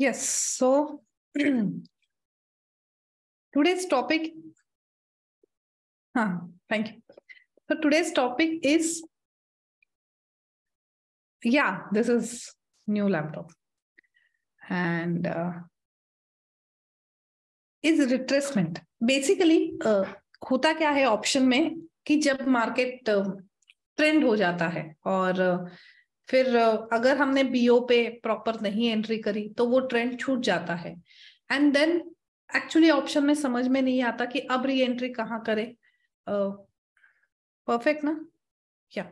Yes, so today's topic, huh, thank you. So today's topic is, yeah, this is new laptop. And uh, is retracement basically uh, hota kya hai option mein ki jab market uh, trend ho jata hai aur uh, फिर अगर हमने BO पे proper नहीं entry करी तो वो trend छूट जाता है एंड देन एक्चुअली ऑप्शन में समझ में नहीं आता कि अब री एंट्री कहाँ करे परफेक्ट ना क्या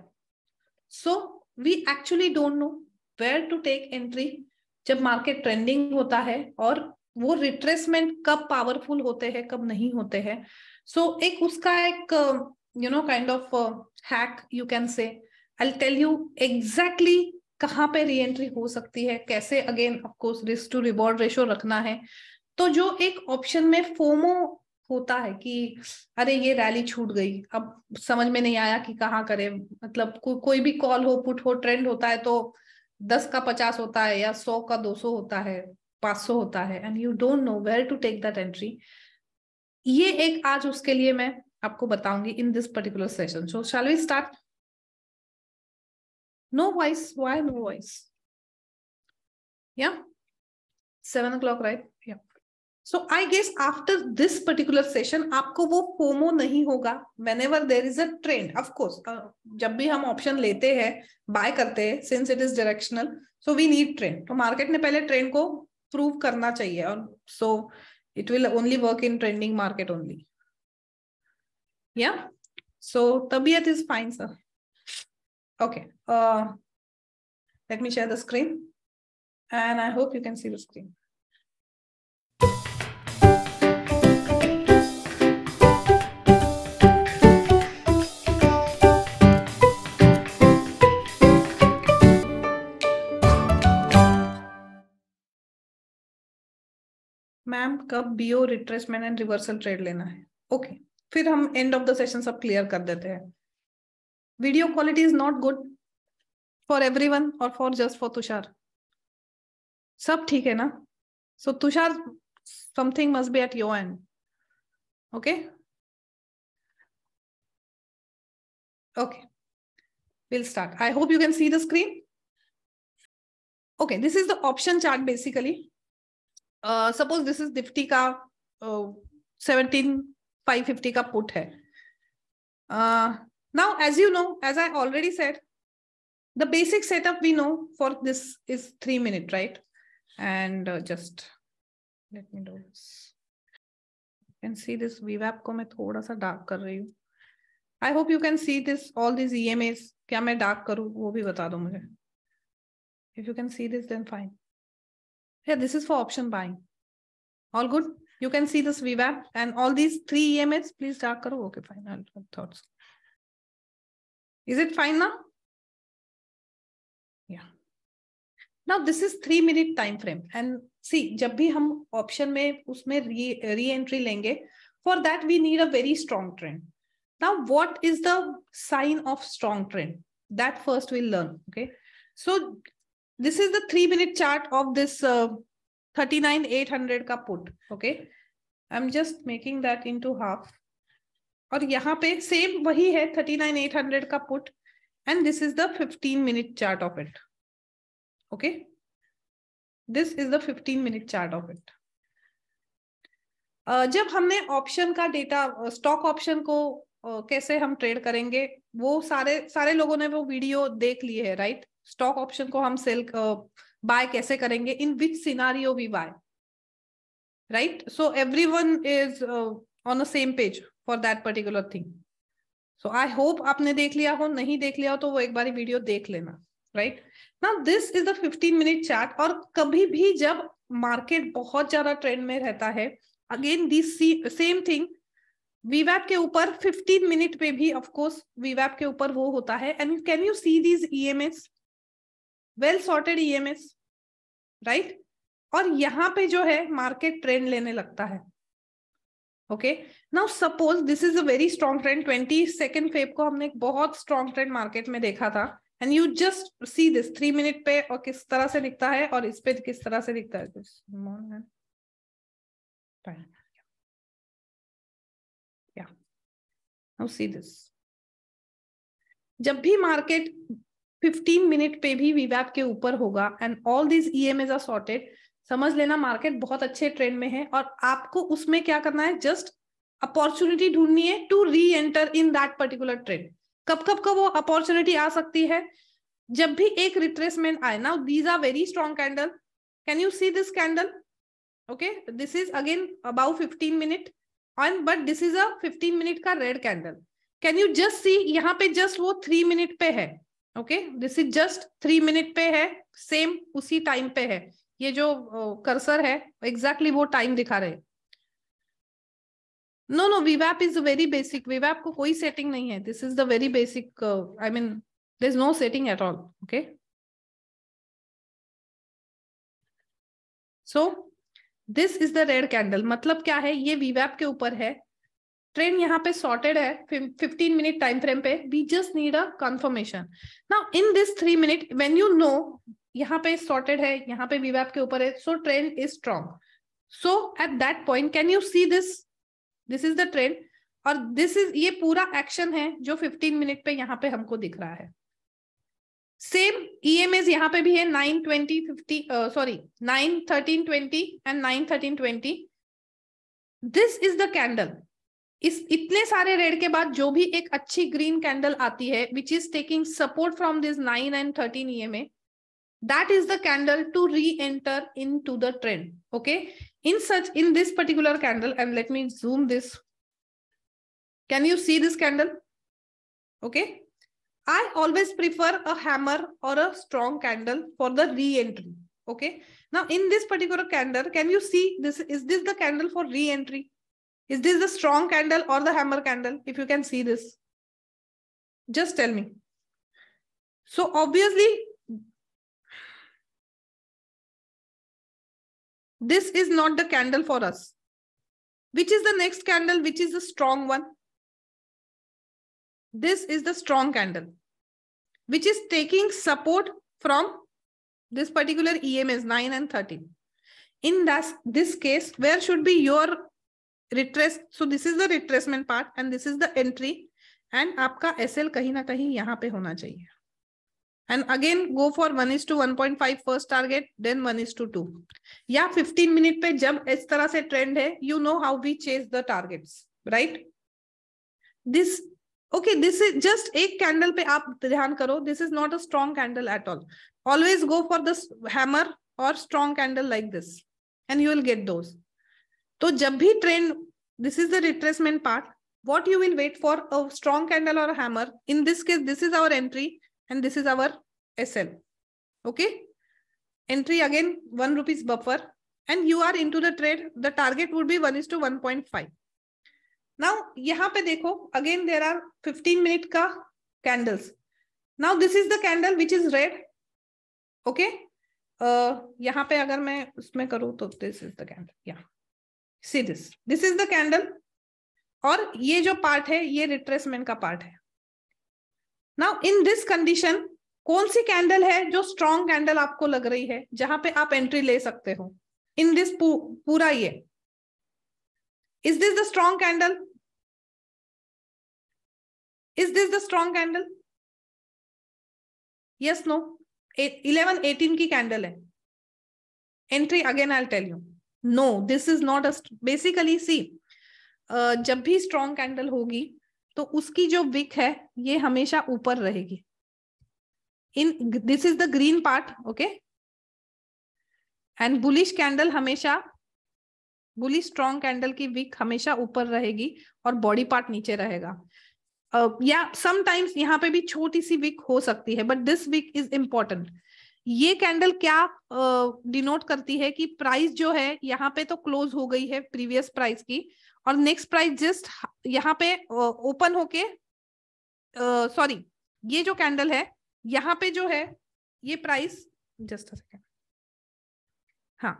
so we actually don't know where to take entry जब मार्केट ट्रेंडिंग होता है और वो रिट्रेसमेंट कब पावरफुल होते हैं कब नहीं होते हैं सो so, एक उसका एक you know kind of hack you can say I tell you exactly कहाँ पे री एंट्री हो सकती है कैसे again of course risk to reward ratio रखना है तो जो एक ऑप्शन में फोमो होता है कि अरे ये रैली छूट गई अब समझ में नहीं आया कि कहाँ करें मतलब को, कोई भी कॉल हो पुट हो ट्रेंड होता है तो दस का पचास होता है या सौ का दो सौ होता है पांच सौ होता है and you don't know where to take that entry ये एक आज उसके लिए मैं आपको बताऊंगी in this particular session so shall we start No voice. Why no voice? Yeah. Seven o'clock, right? Yeah. So I guess after this particular session, आपको वो फोमो नहीं होगा whenever there is a trend of course जब भी हम option लेते हैं buy करते हैं since it is directional so we need trend तो मार्केट ने पहले ट्रेंड को प्रूव करना चाहिए और so it will only work in trending market only या सो तबीयत is fine sir Okay. Uh, let me share the screen. And I hope you can see the screen. Ma'am कब BO retracement and reversal trade लेना है okay okay. फिर हम end of the session सब clear कर देते हैं video quality is not good for everyone or for just for tushar sab theek hai na so tushar something must be at your end okay okay we'll start. I hope you can see the screen. Okay, this is the option chart basically. Uh, suppose this is Nifty ka uh, 17,550 ka put hai Uh, Now, as you know, as I already said, the basic setup we know for this is three minute, right? And uh, just let me do this. You can see this VWAP को मैं थोड़ा सा dark कर रही हूँ. I hope you can see this all these EMAs. क्या मैं dark करूँ वो भी बता दो मुझे. If you can see this, then fine. Yeah, this is for option buying. All good. You can see this VWAP and all these three EMAs. Please dark करो. Okay, fine. I'll, thoughts. Is it fine now? Yeah. Now this is three minute time frame and see जब भी हम option में उसमें re-entry लेंगे for that we need a very strong trend. Now what is the sign of strong trend? That first we'll learn. Okay. So this is the three minute chart of this uh, 39800 ka put. Okay. I'm just making that into half. और यहाँ पे same वही है thirty nine eight hundred का put and this is the fifteen minute chart of it okay this is the fifteen minute chart of it जब हमने option का data stock option को uh, कैसे हम ट्रेड करेंगे वो सारे सारे लोगों ने वो वीडियो देख लिए है राइट स्टॉक ऑप्शन को हम सेल बाय uh, कैसे करेंगे in which scenario we buy right so everyone is on the same page for that particular thing so I hope आपने देख लिया हो नहीं देख लिया हो तो वो एक बार वीडियो देख लेना राइट ना this is the fifteen minute chart और कभी भी जब मार्केट बहुत ज्यादा ट्रेंड में रहता है अगेन दिस सेम थिंग वीवैप के ऊपर फिफ्टीन मिनट पे भी ऑफकोर्स वीवैप के ऊपर वो होता है and can you see these E M S well sorted as right और यहाँ पे जो है मार्केट ट्रेंड लेने लगता है okay now suppose this is a very strong trend twenty second Feb को हमने एक बहुत स्ट्रॉन्ग ट्रेंड मार्केट में देखा था and you just see this three minute पे और किस तरह से दिखता है और इस पे किस तरह से दिखता है yeah. Now see जब भी मार्केट 15 मिनट पे भी वीवैप के ऊपर होगा and all this E M as are sorted समझ लेना मार्केट बहुत अच्छे ट्रेंड में है और आपको उसमें क्या करना है जस्ट अपॉर्चुनिटी ढूंढनी है to re-enter in that particular trend कब कब कब वो अपॉर्चुनिटी आ सकती है जब भी एक रिट्रेसमेंट आए ना these are very strong candle can you see this candle okay this is again about fifteen minute and but this is a fifteen minute का red candle can you just see यहाँ पे just वो three minute पे है okay this is just three minute पे है same उसी time पे है ये जो कर्सर है एग्जैक्टली exactly वो टाइम दिखा रहे no no वीवैप is very basic वीवैप को कोई सेटिंग नहीं है this is the very basic I mean there is no setting at all okay so this is the red candle मतलब क्या है ये वीवैप के ऊपर है ट्रेन यहाँ पे सॉर्टेड है फिफ्टीन मिनट टाइम फ्रेम पे we just need a confirmation now in this three minute when you know यहाँ पे सॉर्टेड है यहाँ पे वीवैप के ऊपर है so trend is strong so at that point can you see this this is the trend और दिस इज ये पूरा एक्शन है जो 15 मिनट पे यहाँ पे हमको दिख रहा है सेम ई एम एज यहाँ पे भी है nine twenty fifty sorry nine thirteen twenty and nine thirteen twenty this is the candle इस इतने सारे रेड के बाद जो भी एक अच्छी ग्रीन कैंडल आती है which is taking support from this nine and thirteen E M A that is the candle to re-enter into the trend okay in such in this particular candle and let me zoom this can you see this candle okay i always prefer a hammer or a strong candle for the re-entry okay now in this particular candle can you see this is this the candle for re-entry is this the strong candle or the hammer candle if you can see this just tell me so obviously This is not the candle for us. Which is the next candle? Which is the strong one? This is the strong candle, which is taking support from this particular EMS 9 and 13. In this, this case, where should be your retrace? So this is the retracement part and this is the entry and आपका SL L कहीं ना कहीं यहाँ पे होना चाहिए and again go for 1 is to 1.5 first target then 1 is to 2 yeah 15 minute pe jump is tarah se trend hai you know how we chase the targets right this okay this is just ek candle pe aap dhyan karo this is not a strong candle at all always go for this hammer or strong candle like this and you will get those So, jab bhi trend this is the retracement part what you will wait for a strong candle or a hammer in this case this is our entry and this is our SL. Okay. Entry again, 1 rupees buffer and you are into the trade. The target would be 1 is to 1.5. Now, yahan pe dekho again there are 15 minute ka candles. Now this is the candle which is red. Okay. Uh, yahan pe agar main usme karu to this is the candle. Yeah. See this. This is the candle. और ये जो part है ये retracement का part है now in this condition कौन सी candle है जो स्ट्रॉन्ग कैंडल आपको लग रही है जहां पे आप एंट्री ले सकते हो इन दिस पूरा ये is this the strong candle is this the strong candle yes no eleven eighteen की कैंडल है entry again I tell you know this is not a basically see जब भी स्ट्रॉन्ग कैंडल होगी तो उसकी जो विक है ये हमेशा ऊपर रहेगी in this is the green part okay and bullish candle हमेशा बुलिश स्ट्रॉन्ग कैंडल की विक हमेशा ऊपर रहेगी और बॉडी पार्ट नीचे रहेगा या समटाइम्स यहाँ पे भी छोटी सी विक हो सकती है but this wick is important ये कैंडल क्या डिनोट uh, करती है कि प्राइस जो है यहाँ पे तो क्लोज हो गई है प्रीवियस प्राइस की और नेक्स्ट प्राइस जस्ट यहाँ पे ओपन होके सॉरी ये जो कैंडल है यहाँ पे जो है ये प्राइस जस्ट हाँ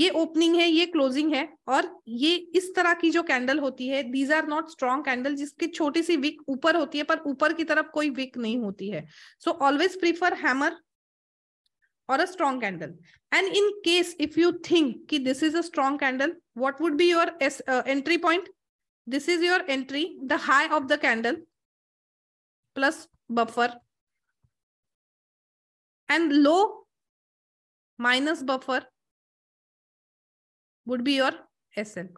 ये ओपनिंग है ये क्लोजिंग है और ये इस तरह की जो कैंडल होती है these are not strong candle जिसकी छोटी सी विक ऊपर होती है पर ऊपर की तरफ कोई विक नहीं होती है so always prefer hammer or a strong candle. And in case if you think ki this is a strong candle, what would be your S, uh, entry point? This is your entry, the high of the candle plus buffer and low minus buffer would be your SL.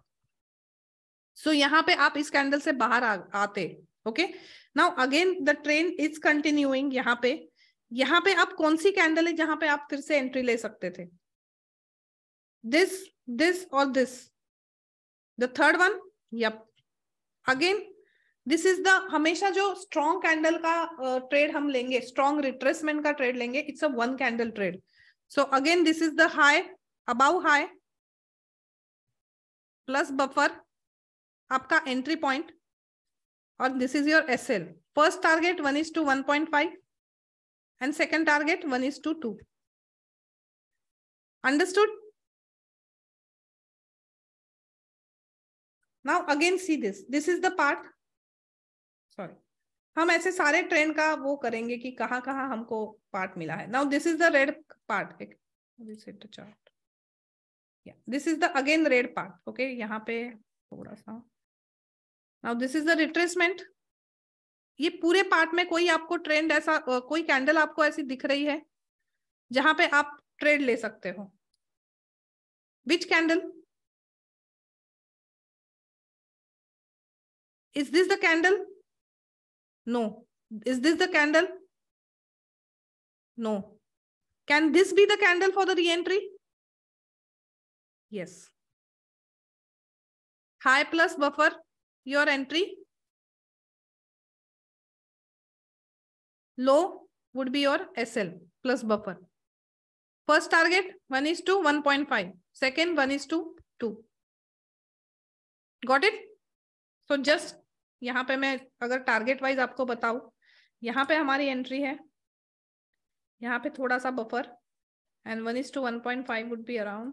So here you is candle se से बाहर Okay. Now, again, the again is continuing. Is यहाँ पे आप कौन सी candle है जहां पे आप फिर से एंट्री ले सकते थे दिस दिस और this the third one yup again this is the हमेशा जो स्ट्रॉन्ग कैंडल का ट्रेड uh, हम लेंगे स्ट्रॉन्ग रिट्रेसमेंट का ट्रेड लेंगे it's a one candle trade so again this is the high above high plus buffer आपका entry point और this is your S L first target one is to one point five and second target one is to two. Understood? Now again see this. This is the part. Sorry. हम ऐसे सारे train का वो करेंगे कि कहाँ कहाँ हमको पार्ट मिला है now this is the red part chart this is the again red part okay यहाँ पे थोड़ा सा now this is the retracement ये पूरे पार्ट में कोई आपको ट्रेंड ऐसा कोई कैंडल आपको ऐसी दिख रही है जहां पे आप ट्रेड ले सकते हो which candle is this the candle no is this the candle no can this be the candle for the री entry yes high plus buffer your entry low would be your SL plus buffer. First target, 1 is to 1.5. Second, 1 is to 2. Got it? So just यहाँ पे मैं अगर target wise आपको बताऊं यहाँ पे हमारी एंट्री है यहाँ पे थोड़ा सा buffer and one is to one point five would be around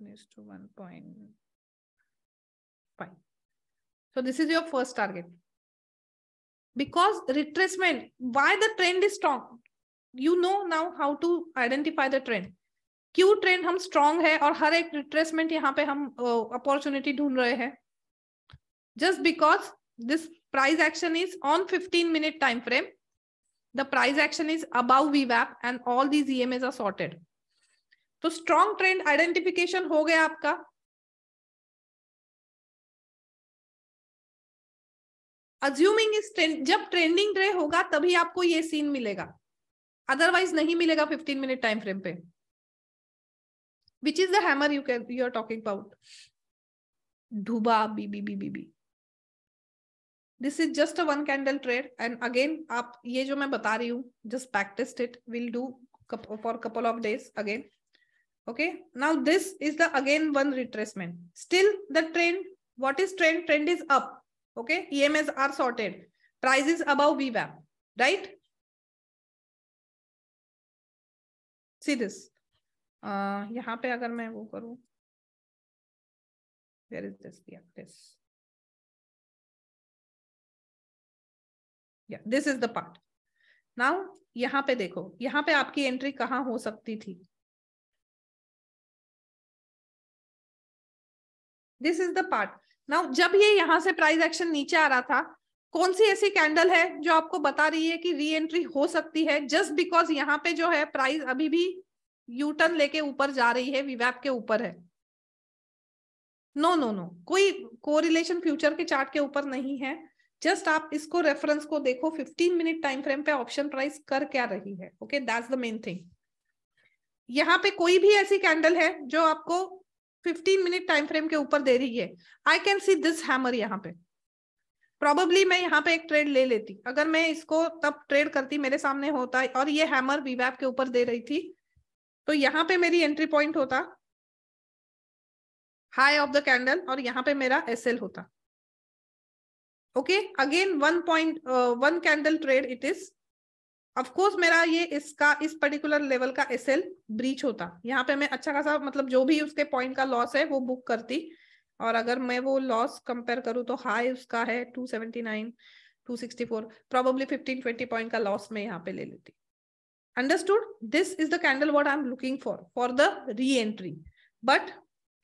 to 1.5. So this is your first target. because retracement why the trend is strong you know now how to identify the trend क्यों trend हम strong है और हर एक retracement यहाँ पे हम opportunity uh, ढूंढ रहे हैं just because this price action is on 15 minute time frame the price action is above vwap and all these emas are sorted तो स्ट्रॉन्ग ट्रेंड आइडेंटिफिकेशन हो गया आपका अज्यूमिंग इस ट्रेंड जब ट्रेंडिंग ट्रे होगा तभी आपको ये सीन मिलेगा अदरवाइज नहीं मिलेगा फिफ्टीन मिनट टाइम फ्रेम पे which is the hammer you can you are talking about धुबा बीबी बीबी बी this is just a one candle trade and again आप ये जो मैं बता रही हूँ just practice it will do for couple of days again okay now this is the again one retracement still the trend what is trend trend is up Okay, EMS are sorted. Prices above VWAP, right? See this. Uh, yahan pe agar main wo karu Where is this? Yeah, this. Yeah, this is the part. Now, यहाँ पे देखो यहाँ पे आपकी entry कहाँ हो सकती थी this is the part now जब ये यहां से प्राइस एक्शन नीचे आ रहा था कौन सी ऐसी कैंडल है जो आपको बता रही है कि री एंट्री हो सकती है जस्ट बिकॉज यहाँ पे जो है प्राइस अभी भी यूटर्न लेके ऊपर जा रही है विवैप के ऊपर है नो नो नो कोई कोरिलेशन फ्यूचर के चार्ट के ऊपर नहीं है जस्ट आप इसको रेफरेंस को देखो 15 मिनट टाइम फ्रेम पे ऑप्शन प्राइस कर क्या रही है okay that's the main thing यहाँ पे कोई भी ऐसी कैंडल है जो आपको 15 मिनट टाइम फ्रेम के ऊपर दे रही है I can see this hammer यहाँ पे प्रॉबेबली मैं यहाँ पे एक ट्रेड ले लेती अगर मैं इसको तब ट्रेड करती मेरे सामने होता और ये हैमर वीवैप के ऊपर दे रही थी तो यहाँ पे मेरी एंट्री पॉइंट होता हाई ऑफ द कैंडल और यहाँ पे मेरा एस होता okay again one point one candle trade it is of course मेरा ये इसका इस पर्टिकुलर लेवल का एसएल ब्रीच होता यहाँ पे मैं अच्छा खासा मतलब जो भी उसके पॉइंट का लॉस है वो बुक करती और अगर मैं वो लॉस कंपेयर करूँ तो हाई उसका है 279 264 प्रोबेबली 15 20 पॉइंट का लॉस मैं यहाँ पे ले लेती understood this is the candle what I am looking for for the री एंट्री बट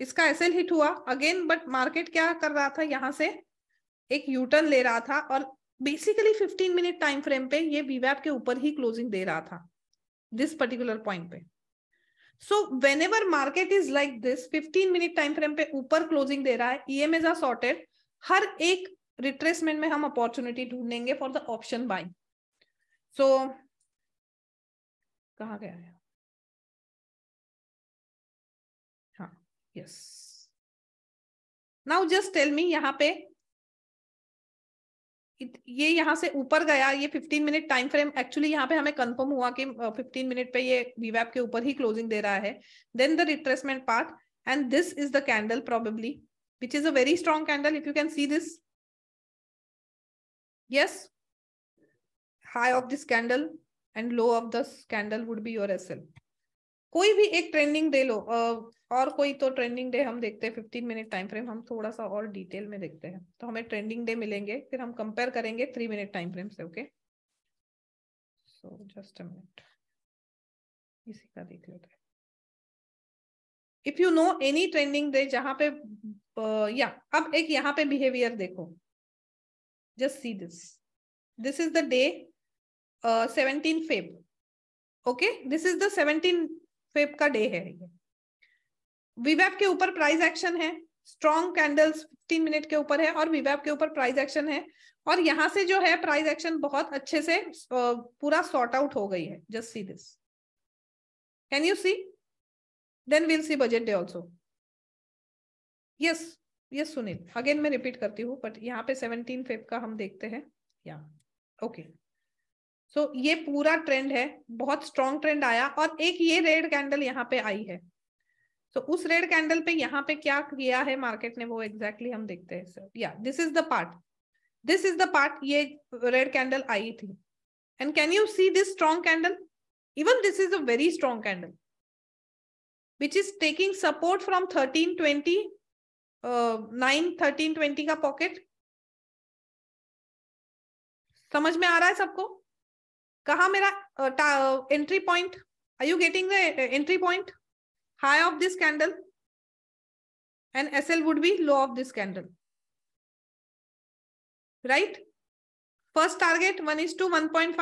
इसका एसएल हिट हुआ अगेन बट मार्केट क्या कर रहा था यहाँ से एक यूटर्न ले रहा था और बेसिकली 15 मिनट टाइम फ्रेम पे ये वीवैप के ऊपर ही क्लोजिंग दे रहा था दिस पर्टिकुलर पॉइंट पे so whenever market is like this 15 minute time frame पे ऊपर क्लोजिंग दे रहा है E M as are sorted हर एक रिट्रेसमेंट में हम अपॉर्चुनिटी ढूंढेंगे for the option buy so कहा गया है हाँ yes now just tell me यहाँ पे ये यहाँ से ऊपर गया ये 15 मिनट टाइम फ्रेम एक्चुअली यहाँ पे हमें कंफर्म हुआ कि 15 मिनट पे ये वीवैप के ऊपर ही क्लोजिंग दे रहा है then the retracement path and this is the candle probably which is a very strong candle if you can see this yes high of this candle and low of this candle would be your S कोई भी एक trending दे लो और कोई तो trending day हम देखते हैं fifteen minute time frame हम थोड़ा सा और डिटेल में देखते हैं तो हमें ट्रेंडिंग डे मिलेंगे फिर हम कंपेयर करेंगे थ्री मिनट टाइम फ्रेम से okay so just a minute इसी का देख लेते हैं if you know any trending day जहां पे या अब एक यहाँ पे बिहेवियर देखो just see this this is the day seventeen Feb okay this is the seventeen Feb का डे है ये वीवैप के ऊपर प्राइस एक्शन है स्ट्रॉन्ग कैंडल्स 15 मिनट के ऊपर है और वीवैप के ऊपर प्राइस एक्शन है और यहाँ से जो है प्राइस एक्शन बहुत अच्छे से पूरा सॉर्ट आउट हो गई है just see this can you see then will see budget day also yes yes Sunil again मैं रिपीट करती हूँ बट यहाँ पे सेवनटीन फेब का हम देखते हैं या ओके सो ये पूरा ट्रेंड है बहुत स्ट्रॉन्ग ट्रेंड आया और एक ये रेड कैंडल यहाँ पे आई है सो so, उस रेड कैंडल पे यहाँ पे क्या किया है मार्केट ने वो एग्जैक्टली exactly हम देखते हैं सर या this is the part this is the part ये रेड कैंडल आई थी and can you see this strong candle even this is a very strong candle which is taking support from thirteen twenty nine thirteen twenty का pocket समझ में आ रहा है सबको कहा मेरा entry point are you getting the entry point high of this candle and SL would be low of this candle. Right? First target one is to 1.5.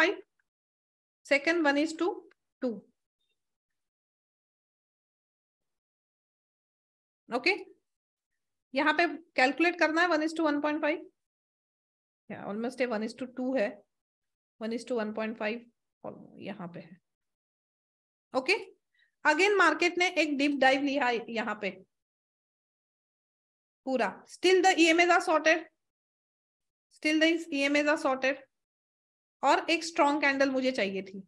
Second one is to 2. Okay okay? यहाँ पे calculate करना है one is to one point five almost one is to two है one is to one point five यहाँ पे है okay okay? Again market ने एक डीप डाइव लिया यहाँ पे पूरा still the EMS are sorted still the EMS are sorted और एक स्ट्रॉन्ग कैंडल मुझे चाहिए थी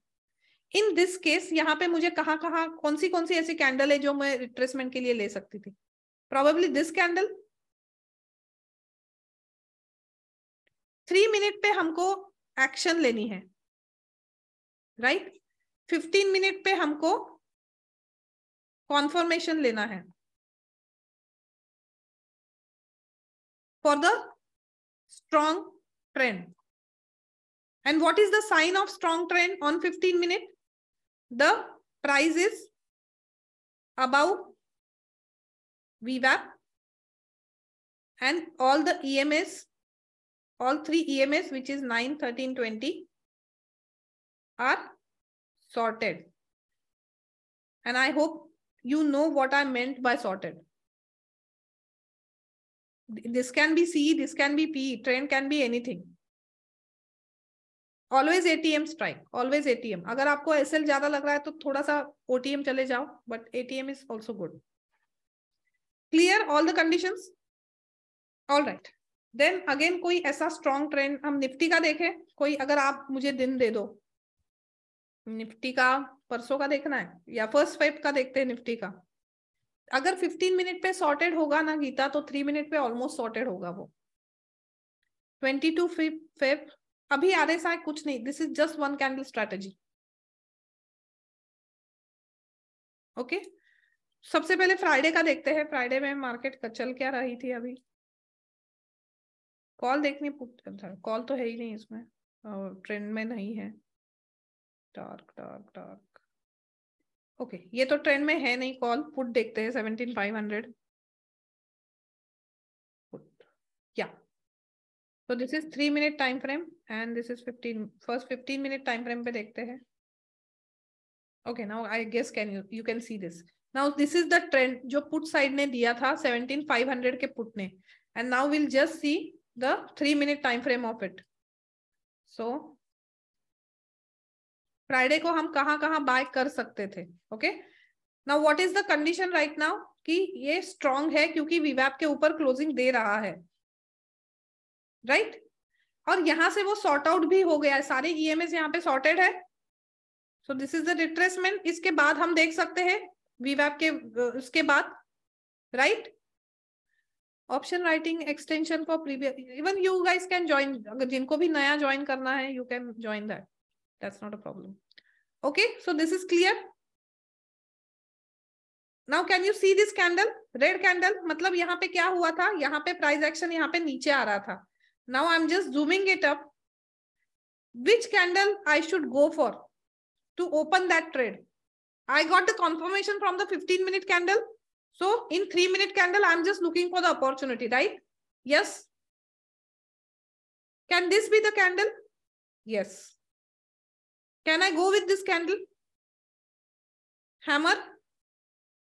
इन दिस केस यहाँ पे मुझे कहाँ कहाँ कौन सी कौन सी ऐसी कैंडल है जो मैं रिट्रेसमेंट के लिए ले सकती थी probably this candle three minute पे हमको एक्शन लेनी है राइट फिफ्टीन मिनट पे हमको कॉन्फर्मेशन लेना है for the strong trend and what is the sign of strong trend on fifteen minute the price is above वी वैप and all the E M S all three E M S which is nine thirteen twenty are sorted and I hope you know what I meant by sorted. This can be C, this can be P, train can be anything. Always ATM strike always ATM अगर आपको S L ज्यादा लग रहा है तो थोड़ा सा OTM चले जाओ but ATM is also good clear all the condition all right then again कोई ऐसा स्ट्रॉन्ग ट्रेंड हम निफ्टी का देखें कोई अगर आप मुझे दिन दे दो निफ्टी का परसों का देखना है या फर्स्ट फाइव का देखते हैं निफ्टी का अगर 15 मिनट पे सॉर्टेड होगा ना गीता तो थ्री मिनट पे ऑलमोस्ट सॉर्टेड होगा वो 22 टू फिफ अभी आ रहे कुछ नहीं this is just one candle strategy okay सबसे पहले फ्राइडे का देखते हैं फ्राइडे में मार्केट कचल क्या रही थी अभी कॉल देखनी कॉल तो है ही नहीं इसमें और ट्रेंड में नहीं है डार्क डार्क डार्क ओके ये तो ट्रेंड में है नहीं कॉल पुट देखते हैं सेवनटीन फाइव हंड्रेड तो this is three minute time frame and this is fifteen first fifteen minute time frame पे देखते हैं okay now I guess can you you can see this now this is the trend जो put side ने दिया था seventeen five hundred के put ने and now will just see the three minute time frame of it so Friday को हम कहाँ कहाँ बाय कर सकते थे okay now what is the condition right now कि ये स्ट्रॉन्ग है क्योंकि विवैप के ऊपर क्लोजिंग दे रहा है राइट right? और यहां से वो सॉर्ट आउट भी हो गया है सारे ई एम एस यहाँ पे सॉर्टेड है so this is the retracement इसके बाद हम देख सकते हैं वीवैप के उसके बाद right option writing extension for previous even you guys can join अगर जिनको भी नया ज्वाइन करना है you can join that That's not a problem. Okay, so this is clear. Now can you see this candle red candle मतलब यहाँ पे क्या हुआ था यहाँ पे प्राइस एक्शन यहाँ पे नीचे आ रहा था now I am just zooming it up which candle I should go for to open that trade I got the confirmation from the fifteen minute candle so in three minute candle I am just looking for the opportunity right yes can this be the candle yes can I go with this candle hammer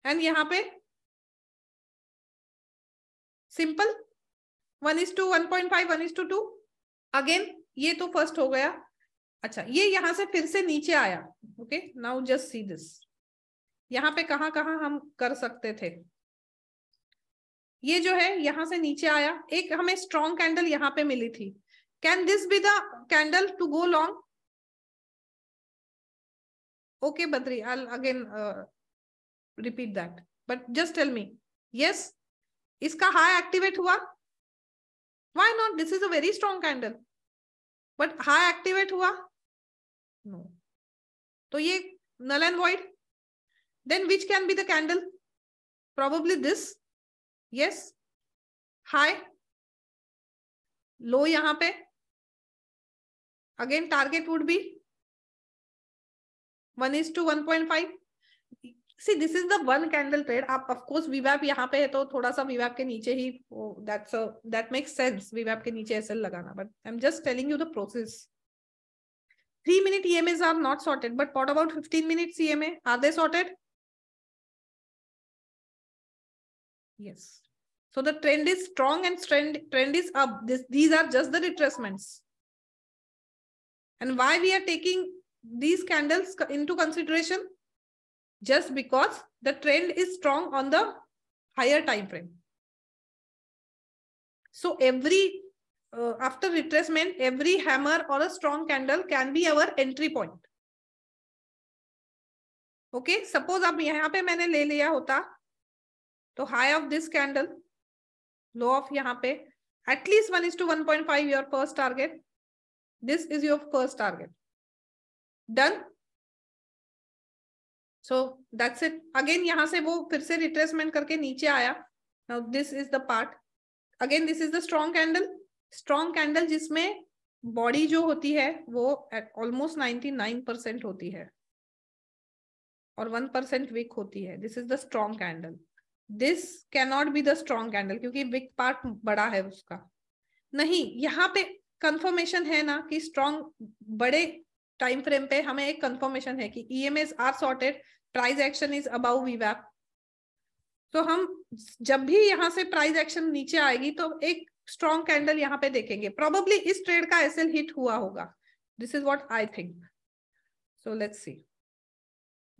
and यहाँ पे simple one is to one point five one is to to again ये तो first हो गया अच्छा ये यहां से फिर से नीचे आया okay now just see this यहां पे कहाँ कहां हम कर सकते थे ये जो है यहां से नीचे आया एक हमें स्ट्रॉन्ग कैंडल यहां पे मिली थी can this be the candle to go long Okay, Badri, I'll again uh, repeat that. But just tell me, yes, iska high activate hua why not this is a very strong candle but high activate hua no to ye null and void then which can be the candle probably this yes high low yahan pe again target would be 1 is to 1.5 See, this is the one candle trade. Up, of course, VWAP यहाँ पे है तो थोड़ा सा VWAP के नीचे that makes sense. VWAP SL But I'm just telling you the process. Three minute EMAs are not sorted. But what about fifteen minute CMA? Are they sorted? Yes. So the trend is strong and trend is up. these are just the retracements. And why we are taking these candles into consideration just because the trend is strong on the higher time frame. So every uh, after retracement, every hammer or a strong candle can be our entry point. Okay suppose अब यहाँ पे मैंने ले लिया होता तो high of this candle low of यहाँ पे at least one is to one point five your first target this is your first target done so that's it again यहाँ से वो फिर से रिट्रेसमेंट करके नीचे आया now this is the part again this is the strong candle strong candle जिसमें body जो होती है वो ऑलमोस्ट नाइनटी नाइन परसेंट होती है और वन परसेंट विक होती है this is the strong candle this cannot be the strong candle क्योंकि विक पार्ट बड़ा है उसका नहीं यहाँ पे कंफर्मेशन है ना कि स्ट्रॉन्ग बड़े टाइम फ्रेम पे हमें एक कंफर्मेशन है कि E M S are sorted price action is above वीवैप तो हम जब भी यहाँ से प्राइज एक्शन नीचे आएगी तो एक स्ट्रॉन्ग कैंडल यहाँ पे देखेंगे प्रोबेबली इस ट्रेड का एसएल हिट हुआ होगा this is what I think so let's see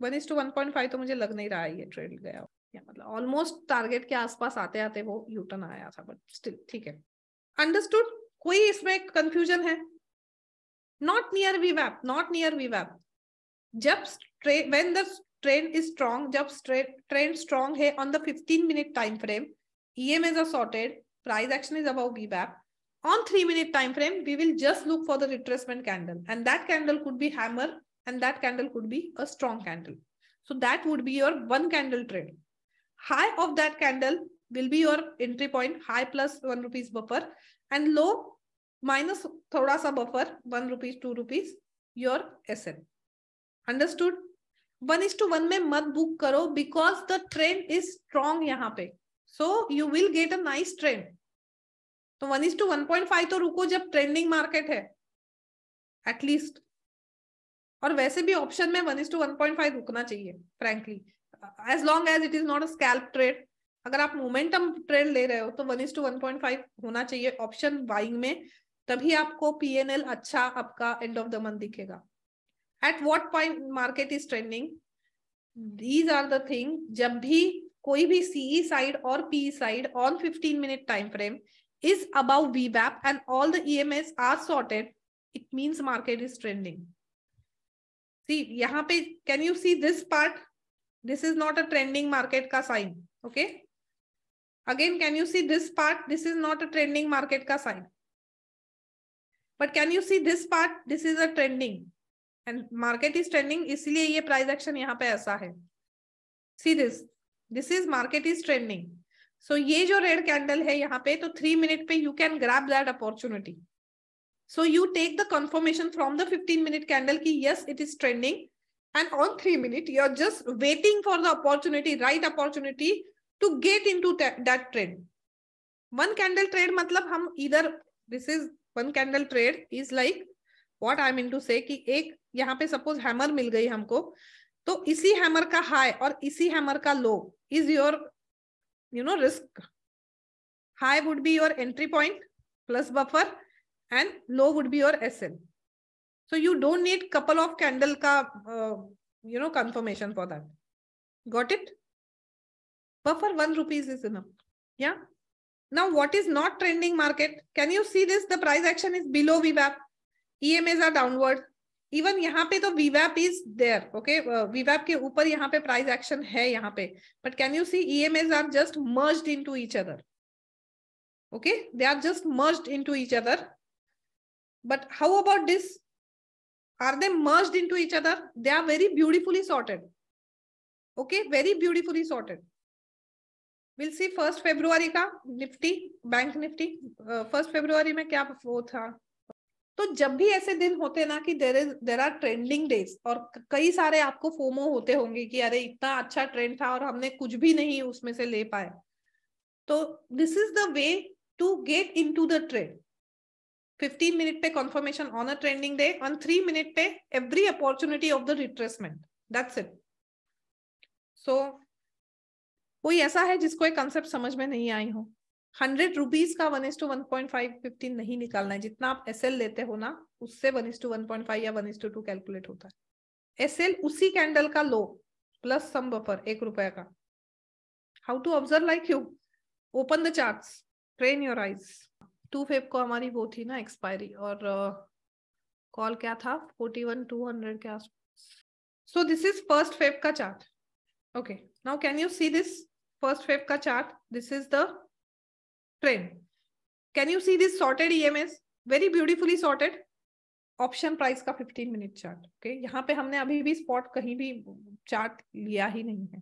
one is to one point five तो मुझे लग नहीं रहा है ये ट्रेड गया या मतलब ऑलमोस्ट टारगेट के आसपास आते आते वो यूटर्न आया था बट स्टिल ठीक है अंडरस्टूड कोई इसमें कंफ्यूजन है not near VWAP, not near VWAP. Jump straight, when the trend is strong, jump straight, trend strong here on the 15 minute time frame, EMAs are sorted, price action is above VWAP. On three minute time frame, we will just look for the retracement candle and that candle could be hammer and that candle could be a strong candle. So that would be your one candle trade. High of that candle will be your entry point, high plus one rupees buffer and low minus थोड़ा सा buffer one rupees two rupees your S N understood one is to one में मत book करो because the trend is strong यहाँ पे so you will get a nice trend तो one is to one point five तो रुको जब trending market है एटलीस्ट और वैसे भी ऑप्शन में one is to one point five रुकना चाहिए frankly as long as it is not a scalp trade अगर आप मोमेंटम ट्रेड ले रहे हो तो one is to one point five होना चाहिए ऑप्शन बाइंग में तभी आपको पी एन एल अच्छा आपका एंड ऑफ द मंथ दिखेगा at what point market is trending these are the thing जब भी कोई भी सीई साइड e और P side on fifteen minute time frame is above वी बैप and all the E M S are sorted it mean market is trending see यहाँ पे can you see this part this is not a trending market का sign okay again can you see this part this is not a trending market का sign but can you see this part this is a trending and market is trending इसलिए ये price action यहाँ पे ऐसा है see this this is market is trending so ये जो red candle है यहाँ पे तो थ्री मिनट पे you can grab that opportunity so you take the confirmation from the fifteen minute candle की yes it is trending and on three minute you are just waiting for the opportunity right opportunity to get in into that trend one candle trade मतलब हम इधर this is one candle trade is like what I mean to say एक यहाँ पे suppose hammer mill गई हमको तो इसी हैमर का हाई और इसी हैमर का low is your you know risk high would be your entry point plus buffer and low would be your S N so you don't need couple of candle का you know confirmation for that got it buffer one rupees is in या Now, what is not trending market? Can you see this? The price action is below VWAP. EMAs are downward. Even yahan pe VWAP is there. Okay. Uh, VWAP ke upper yahan price action hai yahan But can you see EMAs are just merged into each other? Okay. They are just merged into each other. But how about this? Are they merged into each other? They are very beautifully sorted. Okay. Very beautifully sorted. Will see first February का Nifty bank Nifty first February में क्या वो था तो जब भी ऐसे दिन होते ना कि there is there are trending days और कई सारे आपको फोमो होते होंगे कि अरे इतना अच्छा ट्रेंड था और हमने कुछ भी नहीं उसमें से ले पाए तो this is the way to get in to the trend fifteen minute पे confirmation on a trending day on three minute पे every opportunity of the retracement that's it so कोई ऐसा है जिसको एक कंसेप्ट समझ में नहीं आई हो हंड्रेड रुपीज का one two one point five fifteen नहीं निकालना है जितना आप एस एल लेते हो ना उससे one two one point five या वन टू टू कैलकुलेट होता है एस एल उसी कैंडल का लो प्लस सम बफर एक रुपए का how to observe like you open the chart train your eyes to Feb को हमारी वो थी ना एक्सपायरी और कॉल uh, क्या था फोर्टी वन टू हंड्रेड के आसपास so this is first Feb का chart okay now can you see this first wave ka chart this is the trend can you see this sorted ems very beautifully sorted option price का 15 minute chart okay यहाँ पे हमने अभी भी spot कहीं भी chart लिया ही नहीं है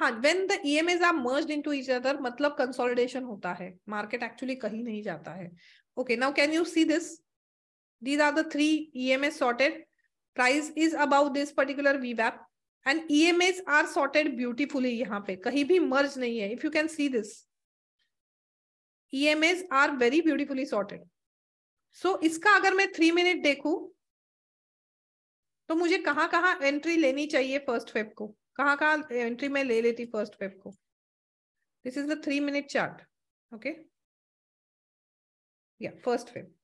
हाँ when the E M as are merge in to each other मतलब कंसोलिडेशन होता है मार्केट एक्चुअली कहीं नहीं जाता है okay now can you see this these are the three E M EMAs sorted price is about this particular वी वैप and E M as are sorted beautifully यहाँ पे कहीं भी मर्ज नहीं है if you can see this E M as are very beautifully sorted so इसका अगर मैं थ्री मिनट देखू तो मुझे कहाँ कहाँ एंट्री लेनी चाहिए फर्स्ट फेब को कहाँ कहाँ एंट्री मैं ले लेती फर्स्ट फेब को this is the three minute chart okay first Feb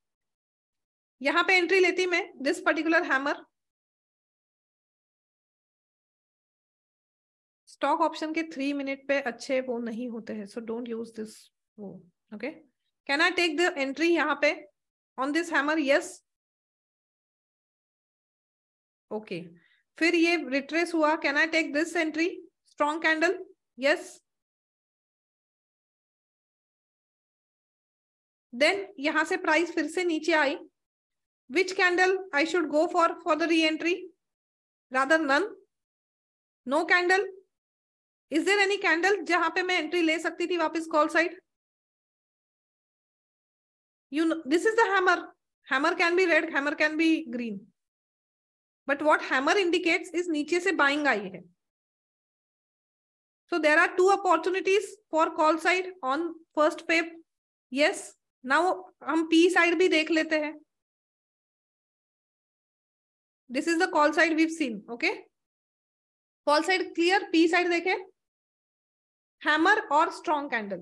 यहाँ पे एंट्री लेती मैं this particular hammer stock option के थ्री मिनट पे अच्छे वो नहीं होते हैं सो डोंट यूज दिस वो okay can I take the entry यहाँ पे on this hammer yes okay फिर ये रिट्रेस हुआ can I take this entry strong candle yes then यहां से प्राइस फिर से नीचे आई which candle I should go for for the री re-entry rather none no candle is there any candle जहां पे मैं एंट्री ले सकती थी वापस call side you this is the hammer can be red hammer can be green but what hammer indicates is नीचे से बाइंग आई है so there are two opportunities for call side on first Feb yes now हम P side भी देख लेते हैं this is the call side we've seen okay call side clear P side देखे हैमर और स्ट्रॉन्ग कैंडल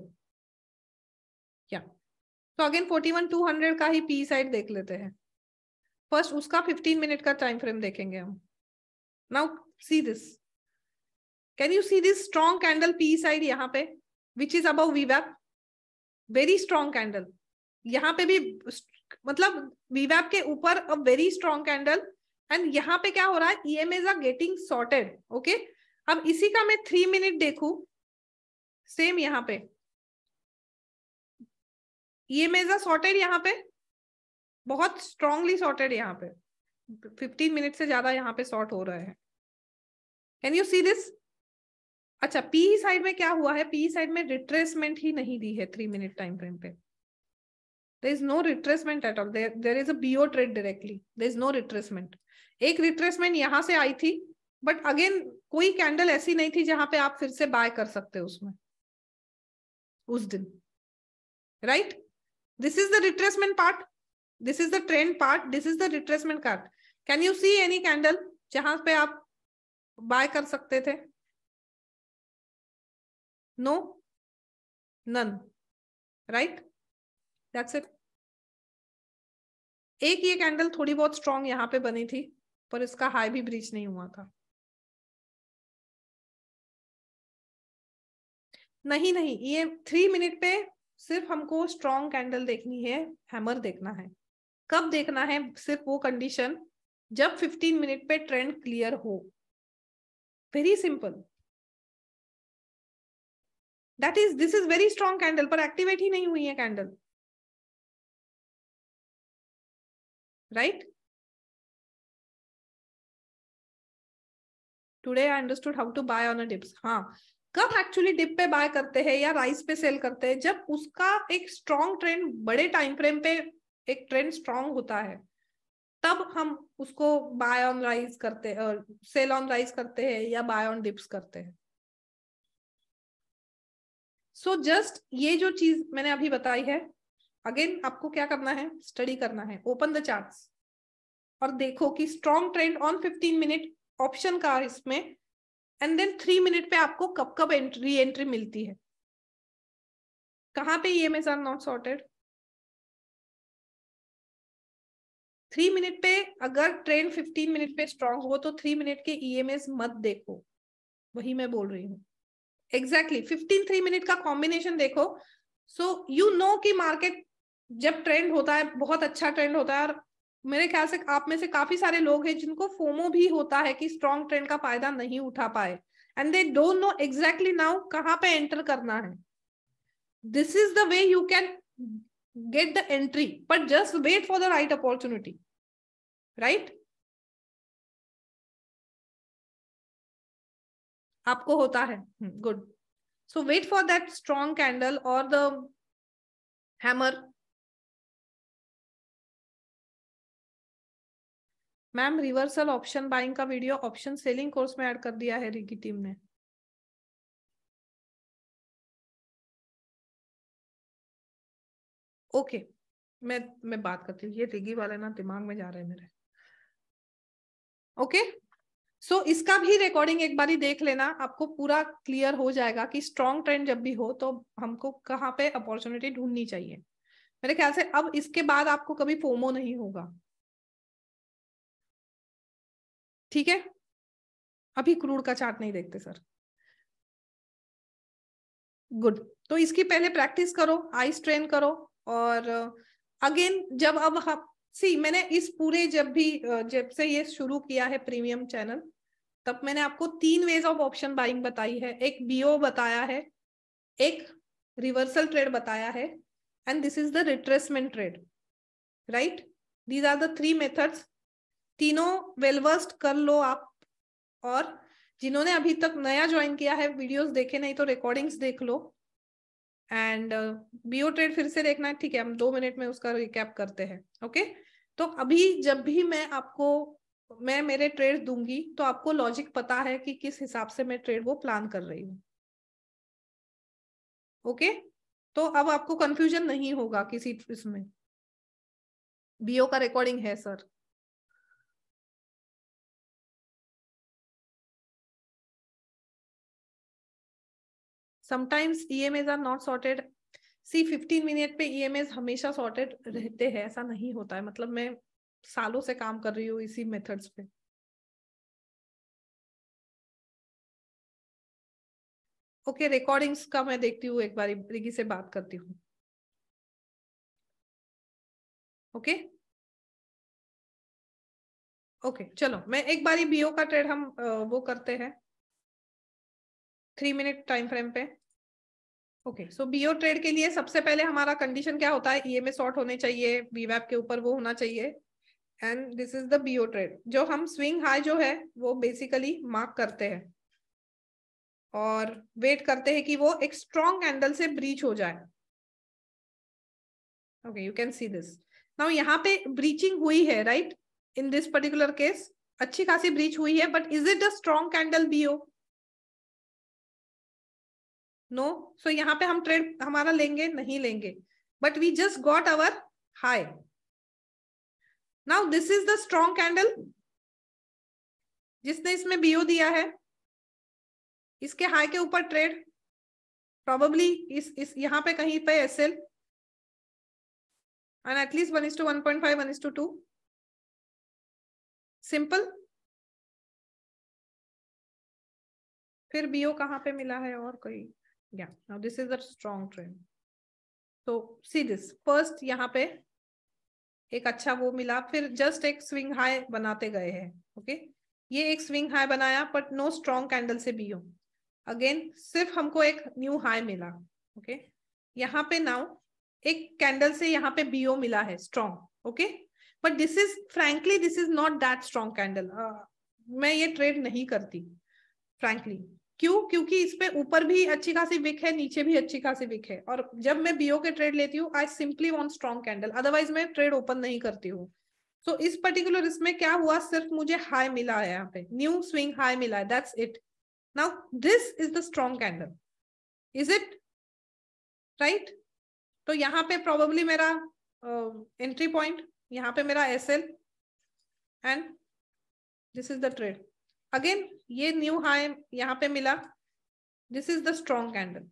क्या तो again forty one two hundred का ही पी साइड देख लेते हैं फर्स्ट उसका फिफ्टीन मिनट का टाइम फ्रेम देखेंगे हम now see this can you see this strong candle P side यहाँ पे विच इज अबाउ वीवैप वेरी स्ट्रॉन्ग कैंडल यहाँ पे भी मतलब वीवैप के ऊपर a very strong candle and यहाँ पे क्या हो रहा है E M as are getting sorted okay अब इसी का मैं थ्री मिनट देखू सेम यहाँ पे ये मेजा सॉर्टेड यहाँ पे बहुत स्ट्रॉन्गली सॉर्टेड यहाँ पे फिफ्टीन मिनट से ज्यादा यहाँ पे सॉर्ट हो रहे हैं कैन यू सी दिस अच्छा पी साइड में क्या हुआ है पी साइड में रिट्रेसमेंट ही नहीं दी है थ्री मिनट टाइम फ्रेम पे there is no retracement at all there is a trade directly there is no retracement एक रिट्रेसमेंट यहां से आई थी बट अगेन कोई कैंडल ऐसी नहीं थी जहां पे आप फिर से बाय कर सकते उसमें उस दिन right this is the retracement part this is the trend part this is the retracement card can you see any candle जहां पे आप बाय कर सकते थे no none right that's it एक ये कैंडल थोड़ी बहुत स्ट्रांग यहां पे बनी थी पर इसका हाई भी ब्रीच नहीं हुआ था नहीं नहीं ये थ्री मिनट पे सिर्फ हमको स्ट्रॉन्ग कैंडल देखनी है हैमर देखना है कब देखना है सिर्फ वो कंडीशन जब 15 मिनट पे ट्रेंड क्लियर हो very simple that is this is very strong candle पर एक्टिवेट ही नहीं हुई है candle right today I understood how to buy on a dips हाँ कब एक्चुअली डिप पे बाय करते हैं या राइस पे सेल करते हैं जब उसका एक स्ट्रॉन्ग ट्रेंड बड़े टाइम फ्रेम पे एक ट्रेंड स्ट्रॉन्ग होता है तब हम उसको बाय ऑन राइज करते हैं सेल ऑन राइज करते हैं या बाय ऑन डिप्स करते हैं सो so जस्ट ये जो चीज मैंने अभी बताई है अगेन आपको क्या करना है स्टडी करना है ओपन द चार्ट्स और देखो कि strong trend on 15 minute option का इसमें एंड देन थ्री मिनट पे आपको कब कब री एंट्री मिलती है कहाँ पे E are not sorted three minute पे अगर ट्रेन फिफ्टीन मिनट पे स्ट्रांग हो तो थ्री मिनट के ईएमएस e मत देखो वही मैं बोल रही हूँ एग्जैक्टली फिफ्टीन थ्री मिनट का कॉम्बिनेशन देखो सो यू नो कि मार्केट जब ट्रेंड होता है बहुत अच्छा ट्रेंड होता है और मेरे ख्याल से आप में से काफी सारे लोग हैं जिनको फोमो भी होता है कि स्ट्रॉन्ग ट्रेंड का फायदा नहीं उठा पाए and they don't know exactly now कहाँ पे एंटर करना है this is the way you can get the entry but just wait for the right opportunity right आपको होता है good so wait for that strong candle और the hammer ma'am reversal option buying का video option selling course में add कर दिया है रिकी टीम ने ओके okay. मैं मैं बात करती हूँ ये रिगी वाले ना दिमाग में जा रहे हैं मेरे ओके सो so, इसका भी रिकॉर्डिंग एक बार ही देख लेना आपको पूरा क्लियर हो जाएगा कि स्ट्रॉन्ग ट्रेंड जब भी हो तो हमको कहाँ पे अपॉर्चुनिटी ढूंढनी चाहिए मेरे ख्याल से अब इसके बाद आपको कभी फोमो नहीं होगा ठीक है अभी क्रूड का चार्ट नहीं देखते सर गुड तो इसकी पहले प्रैक्टिस करो आई स्ट्रेन करो और अगेन uh, जब अब हाँ, सी मैंने इस पूरे जब भी uh, जब से ये शुरू किया है प्रीमियम चैनल तब मैंने आपको तीन वेज ऑफ ऑप्शन बाइंग बताई है एक बीओ बताया है एक रिवर्सल ट्रेड बताया है and this is the retracement trade right these are the three methods तीनों वेलवर्स्ट कर लो आप और जिन्होंने अभी तक नया ज्वाइन किया है वीडियोस देखे नहीं तो रिकॉर्डिंग्स देख लो एंड बीओ ट्रेड फिर से देखना है ठीक है हम दो मिनट में उसका रिकैप करते हैं ओके तो अभी जब भी मैं आपको मैं मेरे ट्रेड दूंगी तो आपको लॉजिक पता है कि किस हिसाब से मैं ट्रेड वो प्लान कर रही हूँ ओके तो अब आपको कंफ्यूजन नहीं होगा किसी इसमें बीओ का रिकॉर्डिंग है sir sometimes EMAs are not sorted see fifteen minute पे ईएमएस e हमेशा सॉर्टेड रहते हैं ऐसा नहीं होता है मतलब मैं सालों से काम कर रही हूँ इसी मेथड्स पे ओके okay, रिकॉर्डिंग्स का मैं देखती हूँ एक बार रिगी से बात करती हूँ ओके okay? ओके okay, चलो मैं एक बारी बीओ का ट्रेड हम वो करते हैं three minute time frame okay so BO बीओ ट्रेड के लिए सबसे पहले हमारा कंडीशन क्या होता है ईएमए e शॉर्ट होने चाहिए वीवैप के ऊपर वो होना चाहिए and this is the BO trade जो हम स्विंग हाई जो है वो बेसिकली मार्क करते हैं और वेट करते हैं कि वो एक स्ट्रॉन्ग कैंडल से ब्रीच हो जाए okay you can see this now यहाँ पे ब्रीचिंग हुई है right in this particular case अच्छी खासी ब्रीच हुई है but is it a strong candle BO no so यहाँ पे हम ट्रेड हमारा लेंगे नहीं लेंगे but we just got our high now this is the strong candle जिसने इसमें बीओ दिया है इसके हाई के ऊपर ट्रेड प्रॉबली इस इस यहां पे कहीं पे S L and at least one is to one point five one is to two सिंपल फिर बीओ कहां पे मिला है और कोई yeah now this is a strong trend so see this first यहाँ पे एक अच्छा वो मिला फिर जस्ट एक स्विंग हाई बनाते गए हैं ओके okay? ये एक स्विंग हाई बनाया बट नो स्ट्रॉन्ग कैंडल से भी हो अगेन सिर्फ हमको एक न्यू हाई मिला ओके okay? यहाँ पे नाउ एक कैंडल से यहाँ पे बीओ मिला है strong okay but this is frankly this is not that strong candle मैं ये ट्रेड नहीं करती फ्रेंकली क्यों क्योंकि इस पे ऊपर भी अच्छी खासी विक है नीचे भी अच्छी खासी विक है और जब मैं बीओ के ट्रेड लेती हूँ I simply want strong candle otherwise मैं ट्रेड ओपन नहीं करती हूँ सो so, इस पर्टिकुलर इसमें क्या हुआ सिर्फ मुझे हाई मिला है यहाँ पे न्यू स्विंग हाई मिला है that's it now this is the strong candle is it right तो यहाँ पे प्रोबेबली मेरा एंट्री uh, पॉइंट यहाँ पे मेरा S L and this is the trade again ये न्यू हाई यहाँ पे मिला this is the strong candle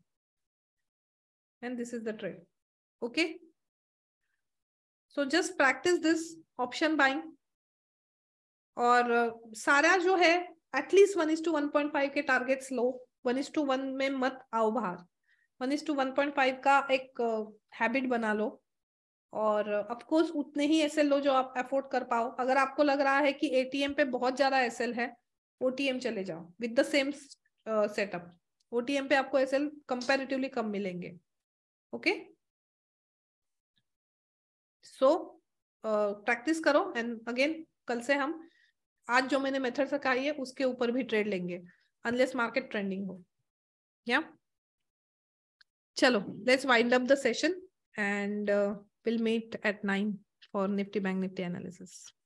and this is the trade okay so just practice this option buying और uh, सारा जो है at least one is to one point five के targets लो वन इज टू वन में मत आओ बाहर one is to one point five का एक हैबिट uh, बना लो और अफकोर्स uh, उतने ही एस लो जो आप अफोर्ड कर पाओ अगर आपको लग रहा है कि एटीएम पे बहुत ज्यादा एस है ओटीएम चले जाओ with the same setup OTM पे आपको एसएल कंपैरेटिवली कम मिलेंगे ओके सो प्रैक्टिस करो एंड अगेन कल से हम आज जो मैंने मेथड सिखाई है उसके ऊपर भी ट्रेड लेंगे अनलेस मार्केट ट्रेंडिंग हो या चलो let's wind up the session and will meet at nine for Nifty bank Nifty analysis